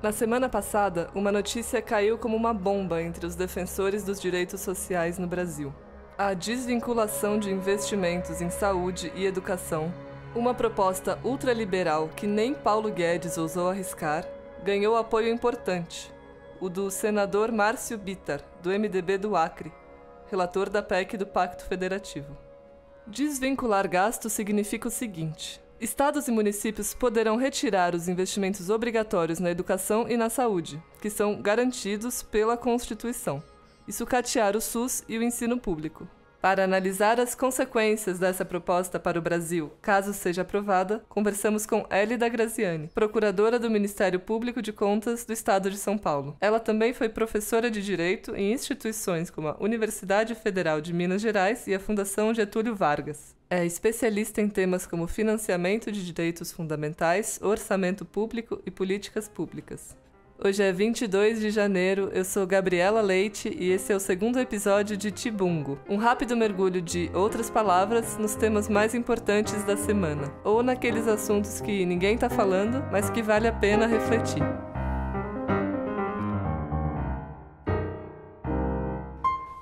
Na semana passada, uma notícia caiu como uma bomba entre os defensores dos direitos sociais no Brasil. A desvinculação de investimentos em saúde e educação, uma proposta ultraliberal que nem Paulo Guedes ousou arriscar, ganhou apoio importante, o do senador Márcio Bitar, do MDB do Acre, relator da PEC do Pacto Federativo. Desvincular gasto significa o seguinte: Estados e municípios poderão retirar os investimentos obrigatórios na educação e na saúde, que são garantidos pela Constituição, e sucatear o SUS e o ensino público. Para analisar as consequências dessa proposta para o Brasil, caso seja aprovada, conversamos com Elida Graziani, procuradora do Ministério Público de Contas do Estado de São Paulo. Ela também foi professora de Direito em instituições como a Universidade Federal de Minas Gerais e a Fundação Getúlio Vargas. É especialista em temas como financiamento de direitos fundamentais, orçamento público e políticas públicas. Hoje é 22 de janeiro, eu sou Gabriela Leite e esse é o segundo episódio de Tibungo, um rápido mergulho de outras palavras nos temas mais importantes da semana, ou naqueles assuntos que ninguém está falando, mas que vale a pena refletir.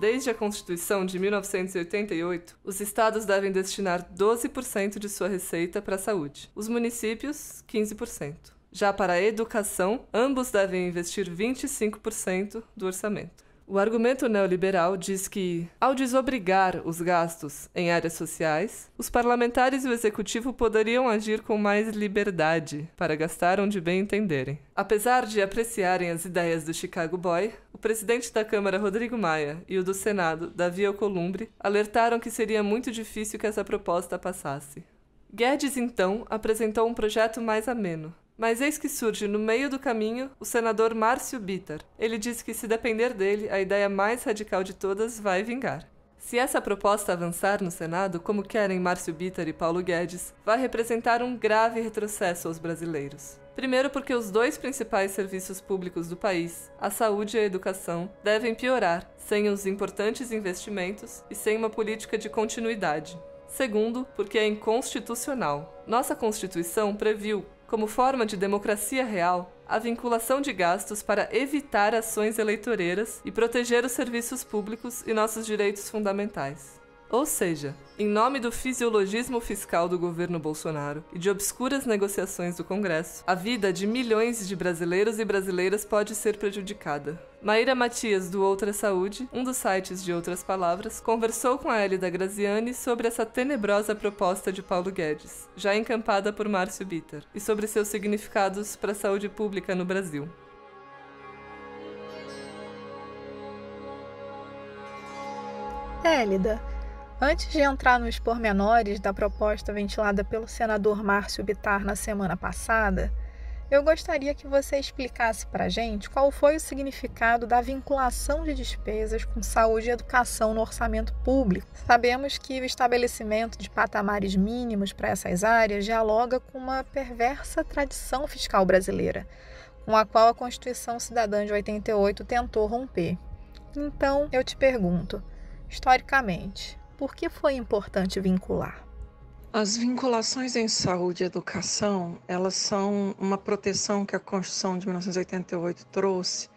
Desde a Constituição de 1988, os estados devem destinar 12% de sua receita para a saúde, os municípios, 15%. Já para a educação, ambos devem investir 25% do orçamento. O argumento neoliberal diz que, ao desobrigar os gastos em áreas sociais, os parlamentares e o executivo poderiam agir com mais liberdade para gastar onde bem entenderem. Apesar de apreciarem as ideias do Chicago Boy, o presidente da Câmara, Rodrigo Maia, e o do Senado, Davi Alcolumbre, alertaram que seria muito difícil que essa proposta passasse. Guedes, então, apresentou um projeto mais ameno, mas eis que surge, no meio do caminho, o senador Márcio Bitter. Ele diz que, se depender dele, a ideia mais radical de todas vai vingar. Se essa proposta avançar no Senado, como querem Márcio Bitter e Paulo Guedes, vai representar um grave retrocesso aos brasileiros. Primeiro, porque os dois principais serviços públicos do país, a saúde e a educação, devem piorar sem os importantes investimentos e sem uma política de continuidade. Segundo, porque é inconstitucional. Nossa Constituição previu, como forma de democracia real, a vinculação de gastos para evitar ações eleitoreiras e proteger os serviços públicos e nossos direitos fundamentais. Ou seja, em nome do fisiologismo fiscal do governo Bolsonaro e de obscuras negociações do Congresso, a vida de milhões de brasileiros e brasileiras pode ser prejudicada. Maíra Matias, do Outra Saúde, um dos sites de Outras Palavras, conversou com a Elida Graziani sobre essa tenebrosa proposta de Paulo Guedes, já encampada por Márcio Bitter, e sobre seus significados para a saúde pública no Brasil. Hélida, antes de entrar nos pormenores da proposta ventilada pelo senador Márcio Bitar na semana passada, eu gostaria que você explicasse para a gente qual foi o significado da vinculação de despesas com saúde e educação no orçamento público. Sabemos que o estabelecimento de patamares mínimos para essas áreas dialoga com uma perversa tradição fiscal brasileira, com a qual a Constituição Cidadã de 88 tentou romper. Então, eu te pergunto, historicamente, por que foi importante vincular? As vinculações em saúde e educação, elas são uma proteção que a Constituição de 1988 trouxe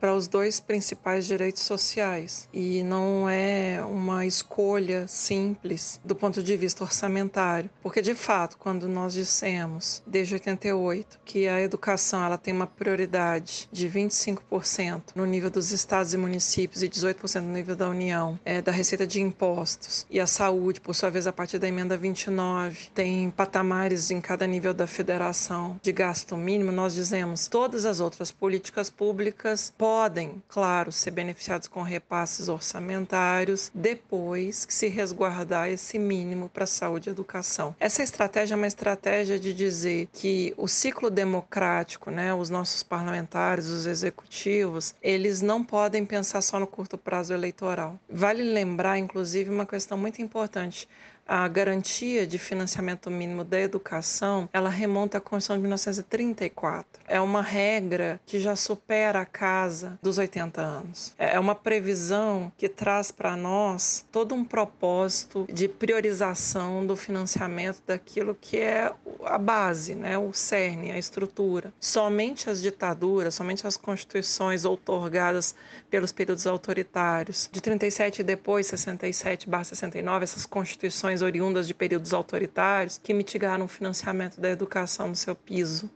para os dois principais direitos sociais e não é uma escolha simples do ponto de vista orçamentário, porque de fato, quando nós dissemos desde 88 que a educação ela tem uma prioridade de 25% no nível dos estados e municípios e 18% no nível da União, é, da receita de impostos, e a saúde, por sua vez, a partir da emenda 29, tem patamares em cada nível da federação de gasto mínimo, nós dizemos todas as outras políticas públicas podem, claro, ser beneficiados com repasses orçamentários depois que se resguardar esse mínimo para saúde e educação. Essa estratégia é uma estratégia de dizer que o ciclo democrático, né, os nossos parlamentares, os executivos, eles não podem pensar só no curto prazo eleitoral. Vale lembrar, inclusive, uma questão muito importante a garantia de financiamento mínimo da educação, ela remonta à Constituição de 1934. É uma regra que já supera a casa dos 80 anos. É, é uma previsão que traz para nós todo um propósito de priorização do financiamento daquilo que é a base, né, o cerne, a estrutura. Somente as ditaduras, somente as constituições outorgadas pelos períodos autoritários de 37 e depois 67/69, essas constituições oriundas de períodos autoritários que mitigaram o financiamento da educação no seu piso.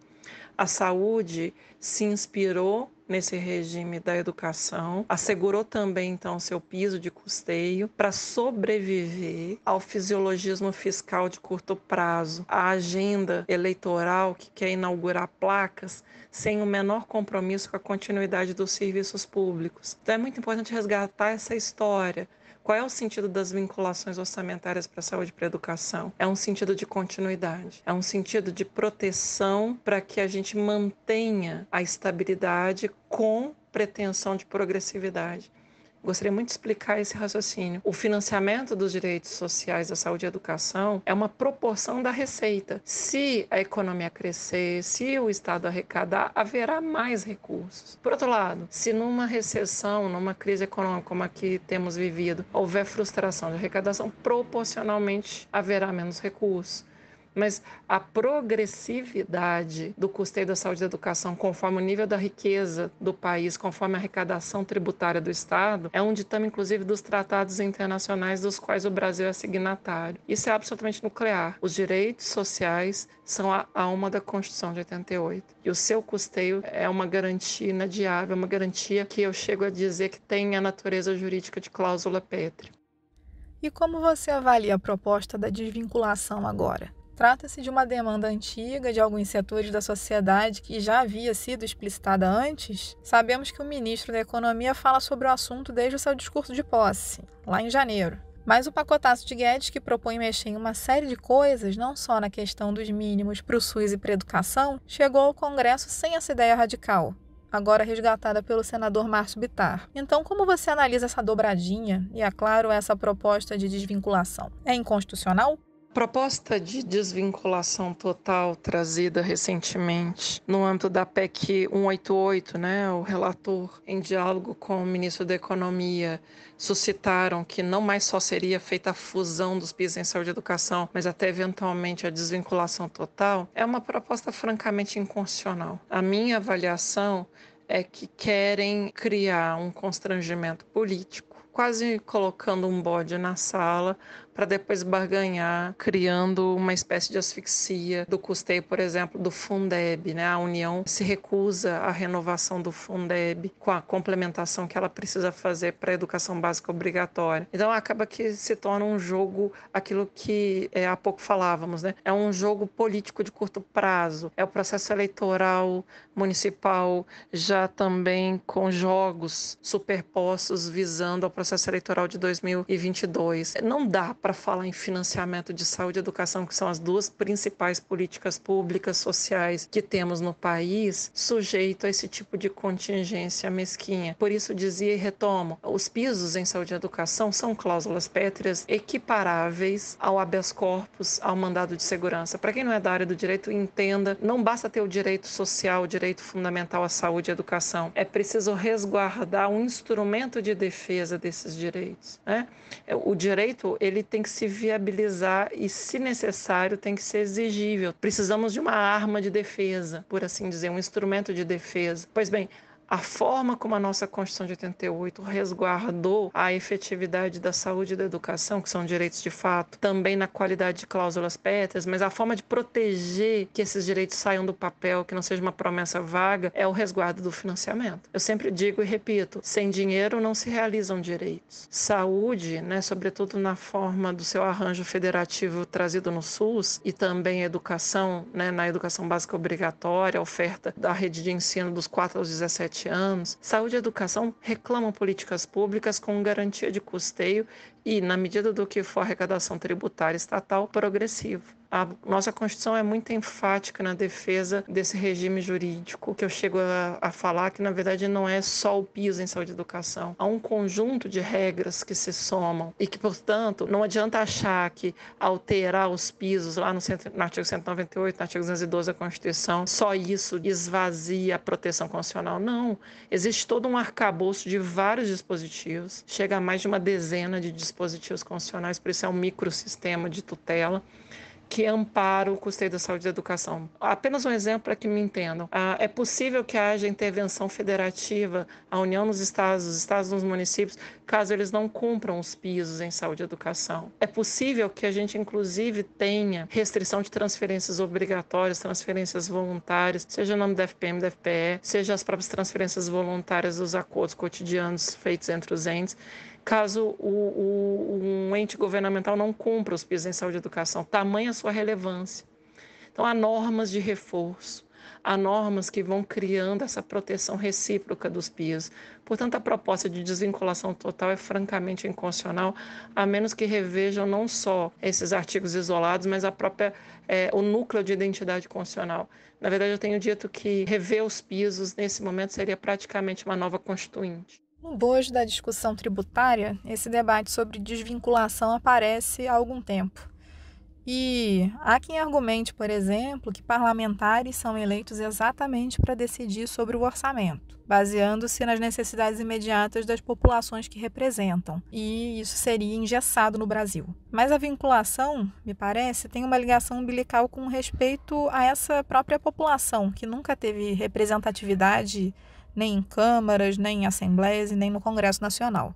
A saúde se inspirou nesse regime da educação, assegurou também então seu piso de custeio para sobreviver ao fisiologismo fiscal de curto prazo, à agenda eleitoral que quer inaugurar placas sem o menor compromisso com a continuidade dos serviços públicos. Então é muito importante resgatar essa história qual é o sentido das vinculações orçamentárias para a saúde e para a educação? É um sentido de continuidade, é um sentido de proteção para que a gente mantenha a estabilidade com pretensão de progressividade. Gostaria muito de explicar esse raciocínio. O financiamento dos direitos sociais da saúde e educação é uma proporção da receita. Se a economia crescer, se o Estado arrecadar, haverá mais recursos. Por outro lado, se numa recessão, numa crise econômica como a que temos vivido, houver frustração de arrecadação, proporcionalmente haverá menos recursos mas a progressividade do custeio da saúde e da educação conforme o nível da riqueza do país, conforme a arrecadação tributária do Estado, é um ditame, inclusive, dos tratados internacionais dos quais o Brasil é signatário. Isso é absolutamente nuclear. Os direitos sociais são a alma da Constituição de 88. E o seu custeio é uma garantia inadiável, uma garantia que eu chego a dizer que tem a natureza jurídica de cláusula pétrea. E como você avalia a proposta da desvinculação agora? Trata-se de uma demanda antiga de alguns setores da sociedade que já havia sido explicitada antes. Sabemos que o ministro da Economia fala sobre o assunto desde o seu discurso de posse, lá em janeiro. Mas o pacotaço de Guedes, que propõe mexer em uma série de coisas, não só na questão dos mínimos para o SUS e para a educação, chegou ao Congresso sem essa ideia radical, agora resgatada pelo senador Márcio Bitar. Então, como você analisa essa dobradinha e, é claro, essa proposta de desvinculação? É inconstitucional? proposta de desvinculação total trazida recentemente no âmbito da PEC 188, né, o relator em diálogo com o ministro da Economia suscitaram que não mais só seria feita a fusão dos PIS em saúde e educação, mas até eventualmente a desvinculação total, é uma proposta francamente inconstitucional. A minha avaliação é que querem criar um constrangimento político quase colocando um bode na sala para depois barganhar, criando uma espécie de asfixia do custeio, por exemplo, do Fundeb. Né? A União se recusa à renovação do Fundeb com a complementação que ela precisa fazer para a educação básica obrigatória. Então acaba que se torna um jogo, aquilo que é, há pouco falávamos, né? é um jogo político de curto prazo, é o processo eleitoral municipal já também com jogos superpostos visando ao processo eleitoral de 2022. Não dá para falar em financiamento de saúde e educação, que são as duas principais políticas públicas sociais que temos no país, sujeito a esse tipo de contingência mesquinha. Por isso dizia e retomo, os pisos em saúde e educação são cláusulas pétreas equiparáveis ao habeas corpus, ao mandado de segurança. Para quem não é da área do direito, entenda, não basta ter o direito social, o direito fundamental à saúde e educação, é preciso resguardar um instrumento de defesa desses direitos, né? O direito ele tem que se viabilizar e, se necessário, tem que ser exigível. Precisamos de uma arma de defesa, por assim dizer, um instrumento de defesa. Pois bem, a forma como a nossa Constituição de 88 resguardou a efetividade da saúde e da educação, que são direitos de fato, também na qualidade de cláusulas pétreas, mas a forma de proteger que esses direitos saiam do papel, que não seja uma promessa vaga, é o resguardo do financiamento. Eu sempre digo e repito: sem dinheiro não se realizam direitos. Saúde, né, sobretudo na forma do seu arranjo federativo trazido no SUS e também educação, né, na educação básica obrigatória, oferta da rede de ensino dos 4 aos 17 20 anos, saúde e educação reclamam políticas públicas com garantia de custeio e, na medida do que for arrecadação tributária estatal, progressivo. A nossa Constituição é muito enfática na defesa desse regime jurídico, que eu chego a, a falar que, na verdade, não é só o piso em saúde e educação. Há um conjunto de regras que se somam e que, portanto, não adianta achar que alterar os pisos lá no, centro, no artigo 198, no artigo 212 da Constituição, só isso esvazia a proteção constitucional. Não. Existe todo um arcabouço de vários dispositivos, chega a mais de uma dezena de dispositivos constitucionais, por isso é um microsistema de tutela que ampara o custeio da saúde e da educação. Apenas um exemplo para que me entendam. Ah, é possível que haja intervenção federativa, a União nos estados, os estados nos municípios, caso eles não cumpram os pisos em saúde e educação. É possível que a gente, inclusive, tenha restrição de transferências obrigatórias, transferências voluntárias, seja o nome da FPM, da FPE, seja as próprias transferências voluntárias dos acordos cotidianos feitos entre os entes caso o, o, um ente governamental não cumpra os pisos em saúde e educação, tamanha a sua relevância. Então, há normas de reforço, há normas que vão criando essa proteção recíproca dos pisos. Portanto, a proposta de desvinculação total é francamente inconstitucional, a menos que revejam não só esses artigos isolados, mas a própria é, o núcleo de identidade constitucional. Na verdade, eu tenho dito que rever os pisos nesse momento seria praticamente uma nova constituinte. No bojo da discussão tributária, esse debate sobre desvinculação aparece há algum tempo. E há quem argumente, por exemplo, que parlamentares são eleitos exatamente para decidir sobre o orçamento, baseando-se nas necessidades imediatas das populações que representam, e isso seria engessado no Brasil. Mas a vinculação, me parece, tem uma ligação umbilical com respeito a essa própria população, que nunca teve representatividade nem em câmaras, nem em assembleias e nem no Congresso Nacional.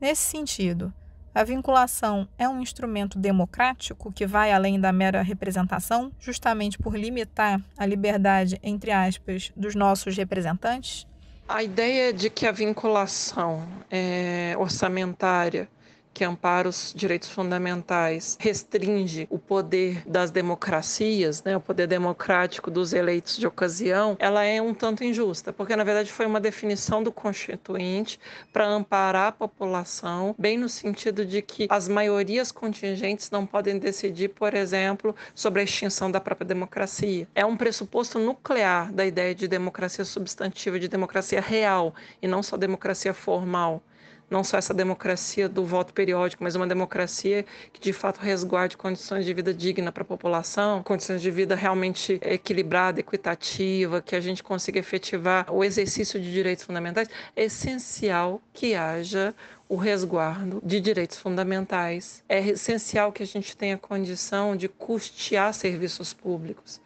Nesse sentido, a vinculação é um instrumento democrático que vai além da mera representação, justamente por limitar a liberdade, entre aspas, dos nossos representantes? A ideia de que a vinculação é, orçamentária que ampara os direitos fundamentais restringe o poder das democracias, né, o poder democrático dos eleitos de ocasião, ela é um tanto injusta, porque na verdade foi uma definição do Constituinte para amparar a população, bem no sentido de que as maiorias contingentes não podem decidir, por exemplo, sobre a extinção da própria democracia. É um pressuposto nuclear da ideia de democracia substantiva, de democracia real e não só democracia formal não só essa democracia do voto periódico, mas uma democracia que de fato resguarde condições de vida digna para a população, condições de vida realmente equilibrada, equitativa, que a gente consiga efetivar o exercício de direitos fundamentais, é essencial que haja o resguardo de direitos fundamentais. É essencial que a gente tenha condição de custear serviços públicos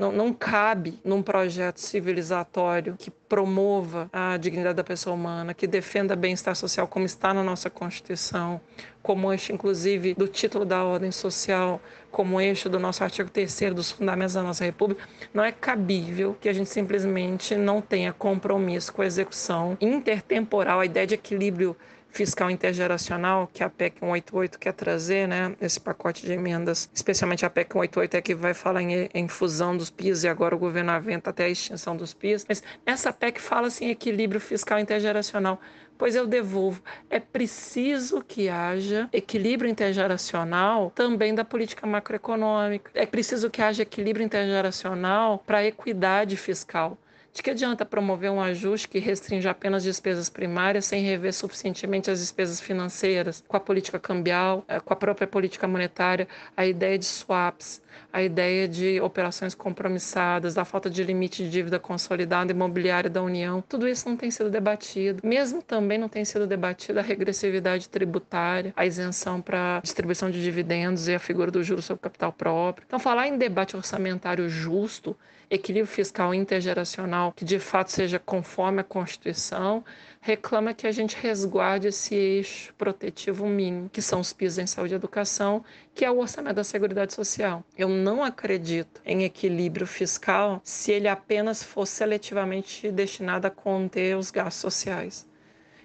não, não cabe num projeto civilizatório que promova a dignidade da pessoa humana, que defenda bem-estar social como está na nossa Constituição, como eixo, inclusive, do título da ordem social, como eixo do nosso artigo 3 dos fundamentos da nossa República, não é cabível que a gente simplesmente não tenha compromisso com a execução intertemporal, a ideia de equilíbrio fiscal intergeracional que a PEC 188 quer trazer, né, esse pacote de emendas, especialmente a PEC 188 é que vai falar em, em fusão dos PIS e agora o governo aventa até a extinção dos PIS, mas essa PEC fala assim equilíbrio fiscal intergeracional, pois eu devolvo. É preciso que haja equilíbrio intergeracional também da política macroeconômica. É preciso que haja equilíbrio intergeracional para a equidade fiscal. De que adianta promover um ajuste que restringe apenas despesas primárias sem rever suficientemente as despesas financeiras, com a política cambial, eh, com a própria política monetária, a ideia de swaps, a ideia de operações compromissadas, da falta de limite de dívida consolidada imobiliária da União? Tudo isso não tem sido debatido. Mesmo também não tem sido debatida a regressividade tributária, a isenção para distribuição de dividendos e a figura do juro sobre capital próprio. Então, falar em debate orçamentário justo equilíbrio fiscal intergeracional que de fato seja conforme a Constituição, reclama que a gente resguarde esse eixo protetivo mínimo, que são os pisos em saúde e educação, que é o orçamento da Seguridade Social. Eu não acredito em equilíbrio fiscal se ele apenas for seletivamente destinado a conter os gastos sociais.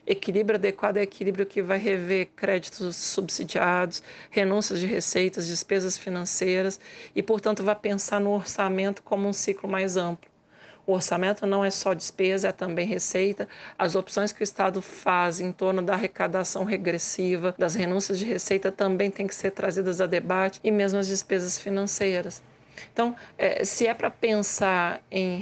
Equilíbrio adequado é equilíbrio que vai rever créditos subsidiados, renúncias de receitas, despesas financeiras e, portanto, vai pensar no orçamento como um ciclo mais amplo. O orçamento não é só despesa, é também receita. As opções que o Estado faz em torno da arrecadação regressiva, das renúncias de receita, também têm que ser trazidas a debate, e mesmo as despesas financeiras. Então, eh, se é para pensar em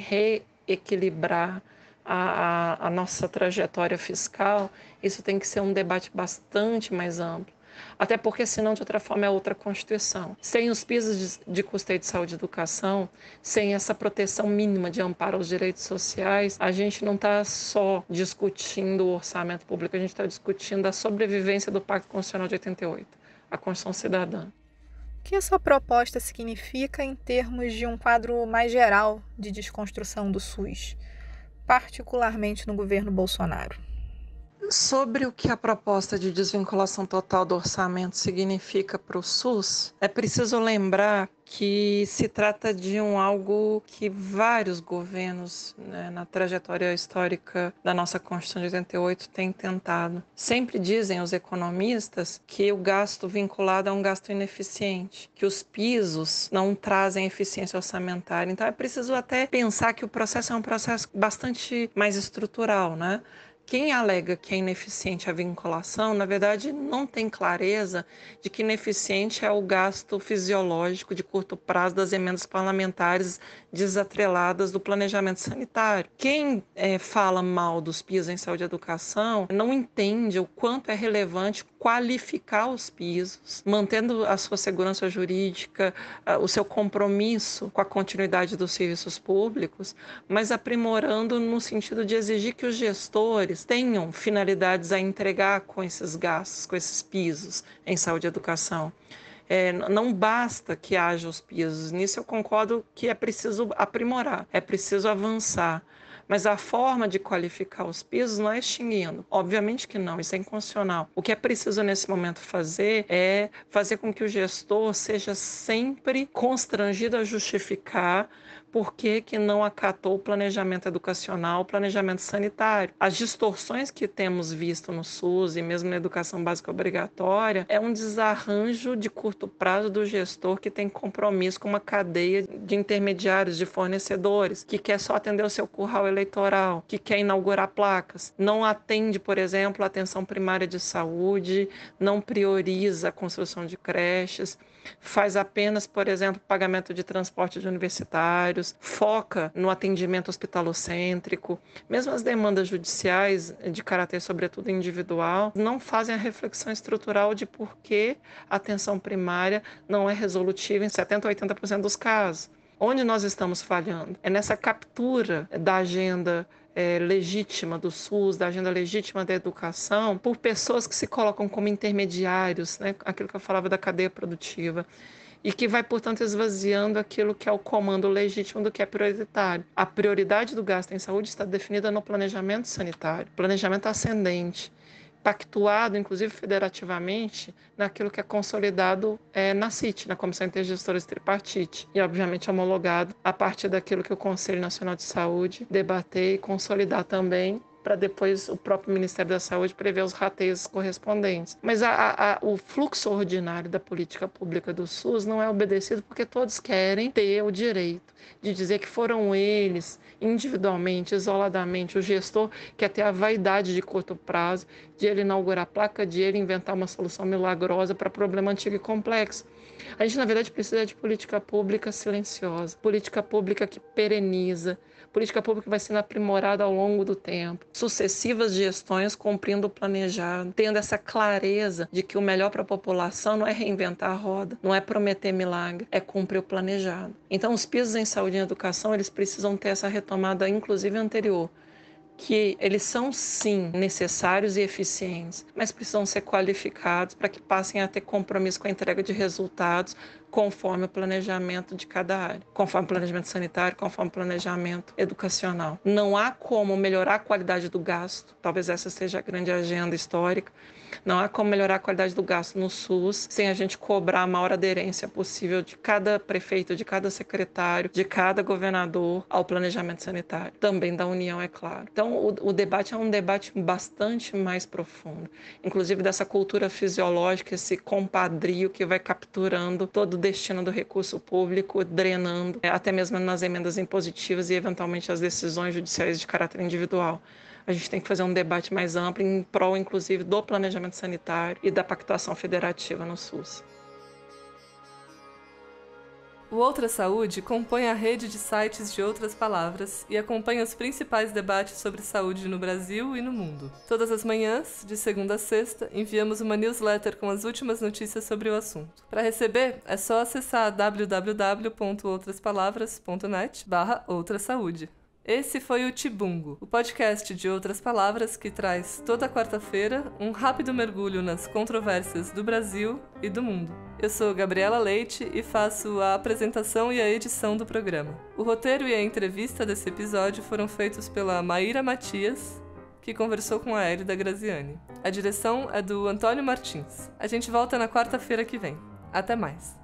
reequilibrar a, a, a nossa trajetória fiscal, isso tem que ser um debate bastante mais amplo. Até porque, senão, de outra forma, é outra Constituição. Sem os pisos de, de custeio de saúde e educação, sem essa proteção mínima de amparo aos direitos sociais, a gente não está só discutindo o orçamento público, a gente está discutindo a sobrevivência do Pacto Constitucional de 88, a Constituição Cidadã. O que essa proposta significa em termos de um quadro mais geral de desconstrução do SUS? particularmente no governo Bolsonaro. Sobre o que a proposta de desvinculação total do orçamento significa para o SUS, é preciso lembrar que se trata de um algo que vários governos né, na trajetória histórica da nossa Constituição de 88 têm tentado. Sempre dizem os economistas que o gasto vinculado é um gasto ineficiente, que os pisos não trazem eficiência orçamentária. Então é preciso até pensar que o processo é um processo bastante mais estrutural, né? quem alega que é ineficiente a vinculação, na verdade, não tem clareza de que ineficiente é o gasto fisiológico de curto prazo das emendas parlamentares desatreladas do planejamento sanitário. Quem é, fala mal dos pisos em saúde e educação não entende o quanto é relevante qualificar os pisos, mantendo a sua segurança jurídica, o seu compromisso com a continuidade dos serviços públicos, mas aprimorando no sentido de exigir que os gestores tenham finalidades a entregar com esses gastos, com esses pisos em saúde e educação. É, não basta que haja os pisos, nisso eu concordo que é preciso aprimorar, é preciso avançar, mas a forma de qualificar os pisos não é extinguindo. Obviamente que não, isso é inconstitucional. O que é preciso nesse momento fazer é fazer com que o gestor seja sempre constrangido a justificar por que, que não acatou o planejamento educacional, o planejamento sanitário. As distorções que temos visto no SUS e mesmo na educação básica obrigatória é um desarranjo de curto prazo do gestor que tem compromisso com uma cadeia de intermediários, de fornecedores, que quer só atender o seu curral eleitoral eleitoral que quer inaugurar placas não atende, por exemplo, a atenção primária de saúde, não prioriza a construção de creches, faz apenas, por exemplo, pagamento de transporte de universitários, foca no atendimento hospitalocêntrico, mesmo as demandas judiciais de caráter sobretudo individual, não fazem a reflexão estrutural de por que a atenção primária não é resolutiva em 70 ou 80% dos casos. Onde nós estamos falhando? É nessa captura da agenda é, legítima do SUS, da agenda legítima da educação, por pessoas que se colocam como intermediários, né? aquilo que eu falava da cadeia produtiva e que vai, portanto, esvaziando aquilo que é o comando legítimo do que é prioritário. A prioridade do gasto em saúde está definida no planejamento sanitário, planejamento ascendente pactuado, inclusive federativamente, naquilo que é consolidado é, na CIT, na Comissão Intergestora Tripartite, e obviamente homologado a partir daquilo que o Conselho Nacional de Saúde debater e consolidar também para depois o próprio Ministério da Saúde prever os rateios correspondentes. Mas a, a, a, o fluxo ordinário da política pública do SUS não é obedecido porque todos querem ter o direito de dizer que foram eles, individualmente, isoladamente, o gestor que até a vaidade de curto prazo, de ele inaugurar a placa, de ele inventar uma solução milagrosa para problema antigo e complexo. A gente, na verdade, precisa de política pública silenciosa, política pública que pereniza, política pública vai sendo aprimorada ao longo do tempo, sucessivas gestões cumprindo o planejado, tendo essa clareza de que o melhor para a população não é reinventar a roda, não é prometer milagre, é cumprir o planejado. Então, os pisos em saúde e educação, eles precisam ter essa retomada, inclusive anterior, que eles são sim necessários e eficientes, mas precisam ser qualificados para que passem a ter compromisso com a entrega de resultados conforme o planejamento de cada área, conforme o planejamento sanitário, conforme o planejamento educacional. Não há como melhorar a qualidade do gasto, talvez essa seja a grande agenda histórica não há como melhorar a qualidade do gasto no SUS sem a gente cobrar a maior aderência possível de cada prefeito, de cada secretário, de cada governador ao planejamento sanitário, também da União, é claro. Então, o, o debate é um debate bastante mais profundo, inclusive dessa cultura fisiológica, esse compadrio que vai capturando todo o destino do recurso público, drenando, é, até mesmo nas emendas impositivas e eventualmente as decisões judiciais de caráter individual. A gente tem que fazer um debate mais amplo em prol, inclusive, do planejamento sanitário e da pactuação federativa no SUS. O Outra Saúde compõe a rede de sites de outras palavras e acompanha os principais debates sobre saúde no Brasil e no mundo. Todas as manhãs, de segunda a sexta, enviamos uma newsletter com as últimas notícias sobre o assunto. Para receber, é só acessar www.outraspalavras.net barra Outra Saúde. Esse foi o Tibungo, o podcast de outras palavras que traz toda quarta-feira um rápido mergulho nas controvérsias do Brasil e do mundo. Eu sou Gabriela Leite e faço a apresentação e a edição do programa. O roteiro e a entrevista desse episódio foram feitos pela Maíra Matias, que conversou com a Hélida Graziani. A direção é do Antônio Martins. A gente volta na quarta-feira que vem. Até mais!